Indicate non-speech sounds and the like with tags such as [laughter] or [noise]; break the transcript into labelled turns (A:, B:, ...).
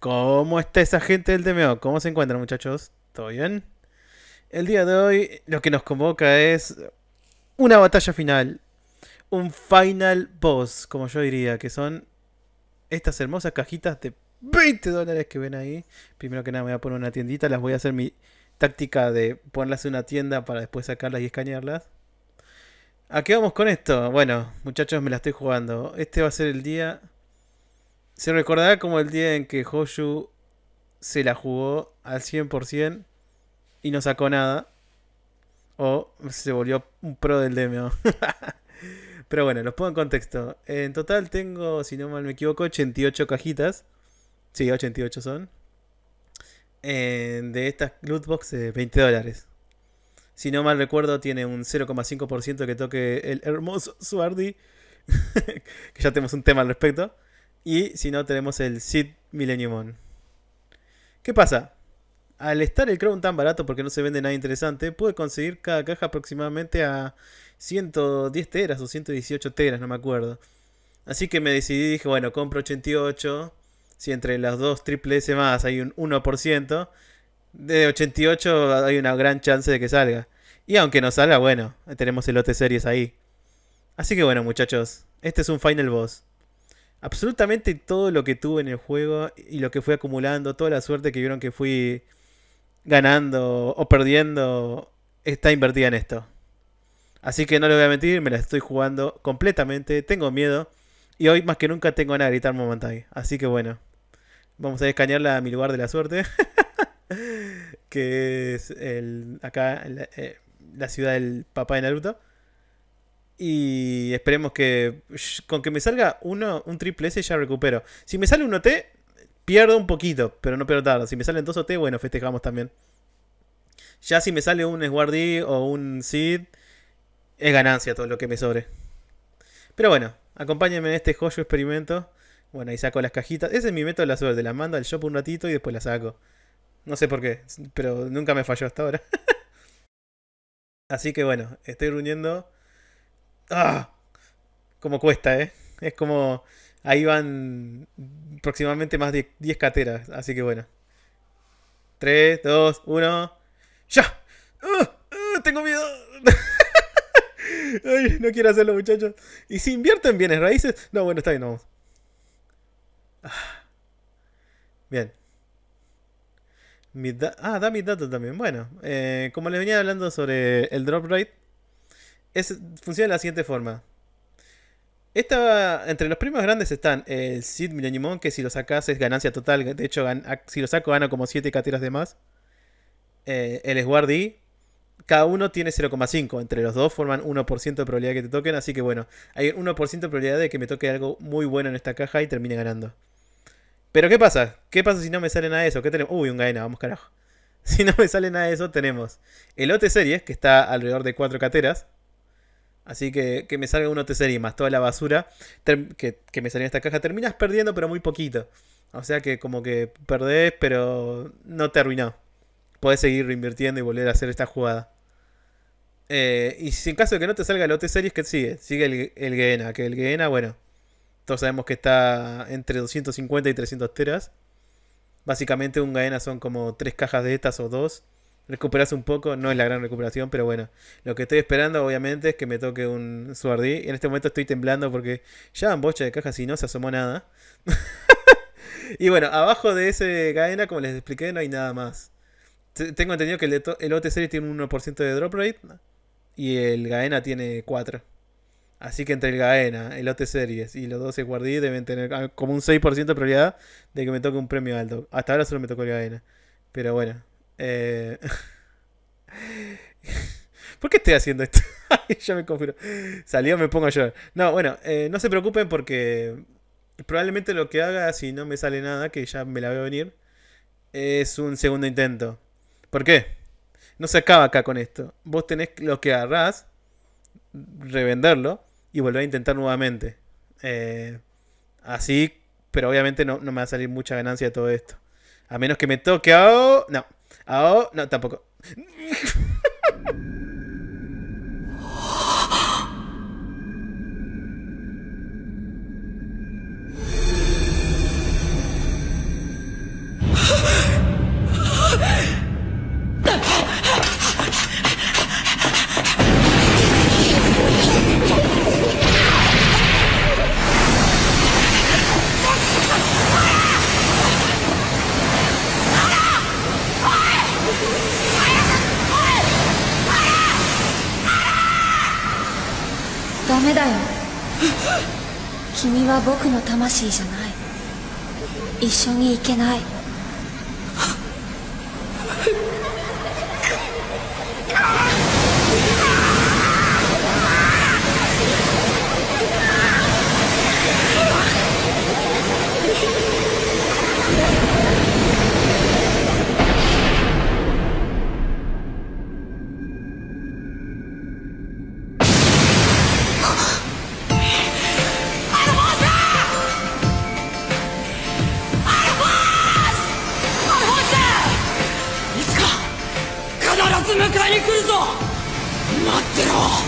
A: ¿Cómo está esa gente del DMO? ¿Cómo se encuentran muchachos? ¿Todo bien? El día de hoy lo que nos convoca es una batalla final. Un final boss, como yo diría, que son estas hermosas cajitas de 20 dólares que ven ahí. Primero que nada me voy a poner una tiendita, las voy a hacer mi táctica de ponerlas en una tienda para después sacarlas y escanearlas. ¿A qué vamos con esto? Bueno, muchachos, me la estoy jugando. Este va a ser el día se recordará como el día en que Hoshu se la jugó al 100% y no sacó nada. O se volvió un pro del DMO. [laughs] Pero bueno, los pongo en contexto. En total tengo, si no mal me equivoco, 88 cajitas. Sí, 88 son. de estas loot de eh, 20 dólares. Si no mal recuerdo, tiene un 0,5% que toque el hermoso Suardi. [laughs] que ya tenemos un tema al respecto. Y si no, tenemos el Sid Millennium ¿Qué pasa? Al estar el Crown tan barato porque no se vende nada interesante, pude conseguir cada caja aproximadamente a 110 teras o 118 teras, no me acuerdo. Así que me decidí, dije, bueno, compro 88. Si entre las dos triple S más hay un 1%, de 88 hay una gran chance de que salga. Y aunque no salga, bueno, tenemos el lote series ahí. Así que bueno, muchachos, este es un final boss absolutamente todo lo que tuve en el juego y lo que fui acumulando, toda la suerte que vieron que fui ganando o perdiendo, está invertida en esto. Así que no les voy a mentir, me la estoy jugando completamente, tengo miedo y hoy más que nunca tengo ganas de gritar Momentai. Así que bueno, vamos a descañarla a mi lugar de la suerte, [laughs] que es el, acá eh, la ciudad del papá de Naruto. Y esperemos que con que me salga uno, un triple S ya recupero. Si me sale un OT, pierdo un poquito, pero no pierdo tarde. Si me salen dos OT, bueno, festejamos también. Ya si me sale un Sguardi o un Seed... es ganancia todo lo que me sobre. Pero bueno, acompáñenme en este joyo experimento. Bueno, ahí saco las cajitas. Ese es mi método de la suerte. Las mando al shop un ratito y después la saco. No sé por qué, pero nunca me falló hasta ahora. [laughs] Así que bueno, estoy reuniendo ¡Ah! Como cuesta, ¿eh? Es como. Ahí van aproximadamente más de 10 cateras, así que bueno. 3, 2, 1. ¡Ya! ¡Uh! ¡Tengo miedo! [laughs] Ay, no quiero hacerlo, muchachos. ¿Y si invierten bienes raíces? No, bueno, está bien, vamos. Ah. Bien. Mi ah, da mis datos también. Bueno, eh, como les venía hablando sobre el drop rate, funciona de la siguiente forma. Esta, entre los premios grandes están el Sid Millennium que si lo sacas es ganancia total. De hecho, si lo saco gano como 7 cateras de más. Eh, el Sguardi, cada uno tiene 0,5. Entre los dos forman 1% de probabilidad que te toquen. Así que bueno, hay un 1% de probabilidad de que me toque algo muy bueno en esta caja y termine ganando. Pero ¿qué pasa? ¿Qué pasa si no me sale nada de eso? ¿Qué tenemos? Uy, un Gaena, vamos carajo. [laughs] Si no me sale nada de eso, tenemos el lote series, que está alrededor de 4 cateras. Así que que me salga uno te más toda la basura que, me salió en esta caja. Terminas perdiendo, pero muy poquito. O sea que como que perdés, pero no te arruinó. Podés seguir reinvirtiendo y volver a hacer esta jugada. Eh, y si en caso de que no te salga el OT Series, ¿qué sigue? Sigue el, el que el Gena, bueno, todos sabemos que está entre 250 y 300 teras. Básicamente un Gaena son como tres cajas de estas o dos recuperas un poco, no es la gran recuperación, pero bueno, lo que estoy esperando obviamente es que me toque un Suardí. En este momento estoy temblando porque ya en bocha de caja... Si no se asomó nada. [laughs] y bueno, abajo de ese cadena, como les expliqué, no hay nada más. Tengo entendido que el, el OT Series tiene un 1% de drop rate y el Gaena tiene 4. Así que entre el Gaena, el OT Series y los 12 Guardi deben tener ah, como un 6% de prioridad... de que me toque un premio alto. Hasta ahora solo me tocó el Gaena. Pero bueno, eh, [laughs] ¿Por qué estoy haciendo esto? [laughs] ya me confío. Salió, me pongo a llorar. No, bueno, eh, no se preocupen porque probablemente lo que haga, si no me sale nada, que ya me la veo venir, es un segundo intento. ¿Por qué? No se acaba acá con esto. Vos tenés lo que agarrás, revenderlo y volver a intentar nuevamente. Eh, así, pero obviamente no, no me va a salir mucha ganancia de todo esto. A menos que me toque a... No. Oh, no, tampoco. ダメだよ君は僕の魂じゃない一緒に行けない待ってろ